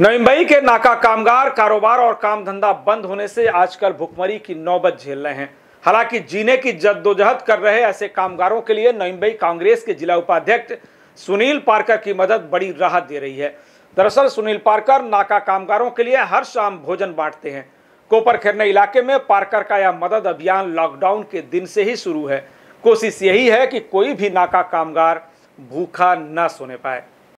मुंबई के नाका कामगार कारोबार और काम धंधा बंद होने से आजकल भुखमरी की नौबत झेल रहे हैं हालांकि जीने की जद्दोजहद कर रहे ऐसे कामगारों के लिए नईम्बई कांग्रेस के जिला उपाध्यक्ष सुनील पारकर की मदद बड़ी राहत दे रही है दरअसल सुनील पारकर नाका कामगारों के लिए हर शाम भोजन बांटते हैं कोपर खेरने इलाके में पारकर का यह मदद अभियान लॉकडाउन के दिन से ही शुरू है कोशिश यही है कि कोई भी नाका कामगार भूखा न सोने पाए